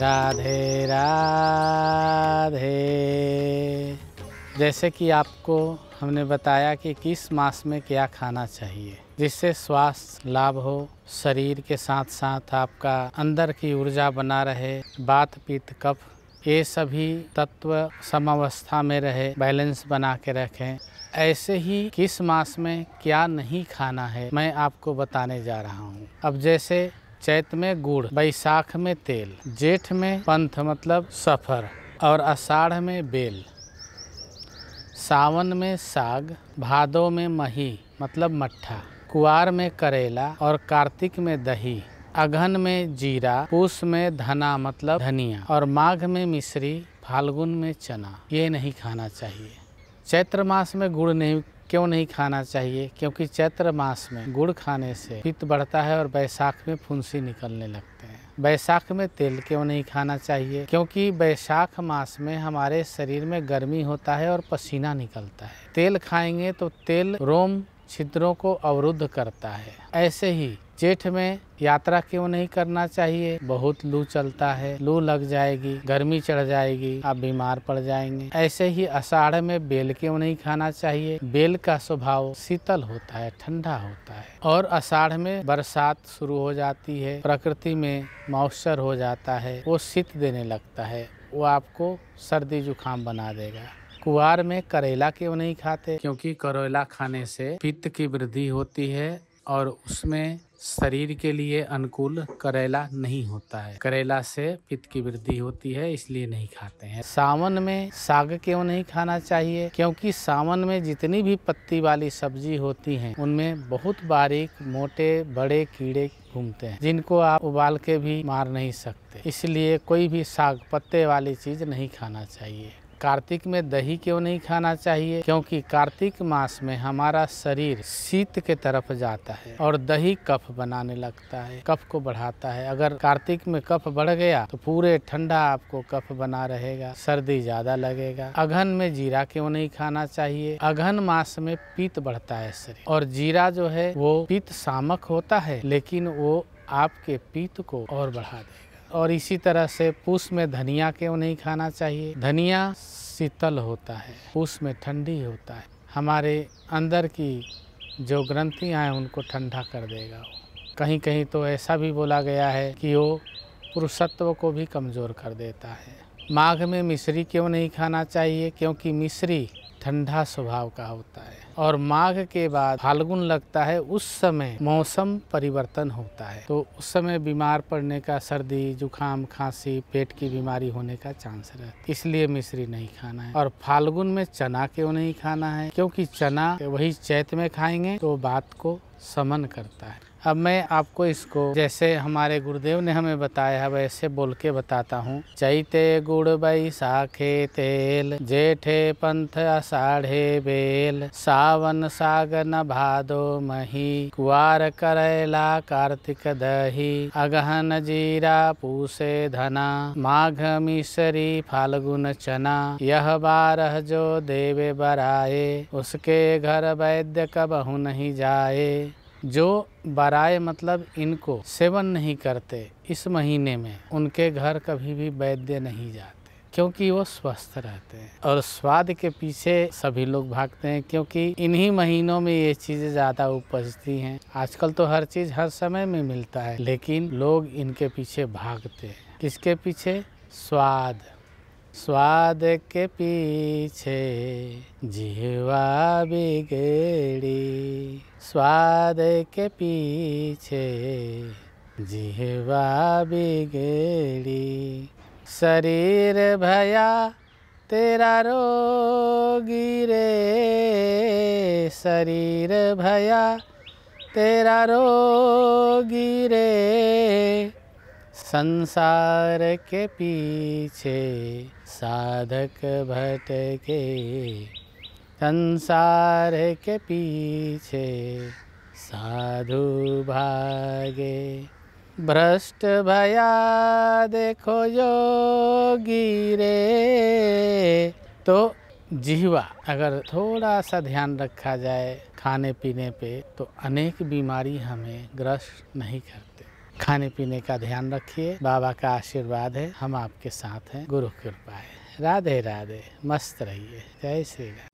राधे राधे जैसे कि आपको हमने बताया कि किस मास में क्या खाना चाहिए जिससे स्वास्थ्य लाभ हो शरीर के साथ साथ आपका अंदर की ऊर्जा बना रहे बात पीत कफ ये सभी तत्व समावस्था में रहे बैलेंस बना के रखें ऐसे ही किस मास में क्या नहीं खाना है मैं आपको बताने जा रहा हूँ अब जैसे चैत में गुड़ बैसाख में तेल जेठ में पंथ मतलब सफर और अषाढ़ में बेल सावन में साग भादो में मही मतलब मट्ठा कुआर में करेला और कार्तिक में दही अगहन में जीरा पूस में धना मतलब धनिया और माघ में मिश्री फाल्गुन में चना ये नहीं खाना चाहिए चैत्र मास में गुड़ नहीं क्यों नहीं खाना चाहिए क्योंकि चैत्र मास में गुड़ खाने से पित्त बढ़ता है और बैसाख में फुंसी निकलने लगते हैं बैसाख में तेल क्यों नहीं खाना चाहिए क्योंकि बैसाख मास में हमारे शरीर में गर्मी होता है और पसीना निकलता है तेल खाएंगे तो तेल रोम छिद्रों को अवरुद्ध करता है ऐसे ही जेठ में यात्रा क्यों नहीं करना चाहिए बहुत लू चलता है लू लग जाएगी गर्मी चढ़ जाएगी आप बीमार पड़ जाएंगे ऐसे ही अषाढ़ में बेल क्यों नहीं खाना चाहिए बेल का स्वभाव शीतल होता है ठंडा होता है और अषाढ़ में बरसात शुरू हो जाती है प्रकृति में मॉइस्चर हो जाता है वो शीत देने लगता है वो आपको सर्दी जुकाम बना देगा कुआर में करेला क्यों नहीं खाते क्योंकि करेला खाने से पित्त की वृद्धि होती है और उसमें शरीर के लिए अनुकूल करेला नहीं होता है करेला से पित्त की वृद्धि होती है इसलिए नहीं खाते हैं सावन में साग क्यों नहीं खाना चाहिए क्योंकि सावन में जितनी भी पत्ती वाली सब्जी होती हैं उनमें बहुत बारीक मोटे बड़े कीड़े घूमते हैं जिनको आप उबाल के भी मार नहीं सकते इसलिए कोई भी साग पत्ते वाली चीज नहीं खाना चाहिए कार्तिक में दही क्यों नहीं खाना चाहिए क्योंकि कार्तिक मास में हमारा शरीर शीत के तरफ जाता है और दही कफ बनाने लगता है कफ को बढ़ाता है अगर कार्तिक में कफ बढ़ गया तो पूरे ठंडा आपको कफ बना रहेगा सर्दी ज्यादा लगेगा अघन में जीरा क्यों नहीं खाना चाहिए अघन मास में पीत बढ़ता है शरीर और जीरा जो है वो पीत शामक होता है लेकिन वो आपके पीत को और बढ़ा देगा और इसी तरह से पूस में धनिया क्यों नहीं खाना चाहिए धनिया शीतल होता है पूस में ठंडी होता है हमारे अंदर की जो ग्रंथियाँ हैं उनको ठंडा कर देगा वो कहीं कहीं तो ऐसा भी बोला गया है कि वो पुरुषत्व को भी कमज़ोर कर देता है माघ में मिश्री क्यों नहीं खाना चाहिए क्योंकि मिश्री ठंडा स्वभाव का होता है और माघ के बाद फाल्गुन लगता है उस समय मौसम परिवर्तन होता है तो उस समय बीमार पड़ने का सर्दी जुकाम खांसी पेट की बीमारी होने का चांस रहता है इसलिए मिश्री नहीं खाना है और फाल्गुन में चना क्यों नहीं खाना है क्योंकि चना वही चैत में खाएंगे तो बात को समन करता है अब मैं आपको इसको जैसे हमारे गुरुदेव ने हमें बताया है वैसे बोल के बताता हूँ चैते गुड़ बैसाखे तेल जेठे पंथ असाढ़े बेल सावन सागन भादो मही कुआर करेला कार्तिक दही अगहन जीरा पूसे धना माघ मिश्री फाल्गुन चना यह बारह जो देवे बराए उसके घर वैद्य कबहू नहीं जाए जो बराए मतलब इनको सेवन नहीं करते इस महीने में उनके घर कभी भी वैद्य नहीं जाते क्योंकि वो स्वस्थ रहते हैं और स्वाद के पीछे सभी लोग भागते हैं क्योंकि इन्हीं महीनों में ये चीज़ें ज़्यादा उपजती हैं आजकल तो हर चीज़ हर समय में मिलता है लेकिन लोग इनके पीछे भागते हैं किसके पीछे स्वाद स्वाद के पीछे जीवा बिगड़ी स्वाद के पीछे जिहवा बिगड़ी शरीर भया तेरा रोगी रे शरीर भया तेरा रोगी रे संसार के पीछे साधक भटके संसार के पीछे साधु भागे भ्रष्ट भया देखो योगी रे तो जीवा अगर थोड़ा सा ध्यान रखा जाए खाने पीने पे तो अनेक बीमारी हमें ग्रस्त नहीं करते खाने पीने का ध्यान रखिए बाबा का आशीर्वाद है हम आपके साथ हैं गुरु कृपा है राधे राधे मस्त रहिए जय श्री राम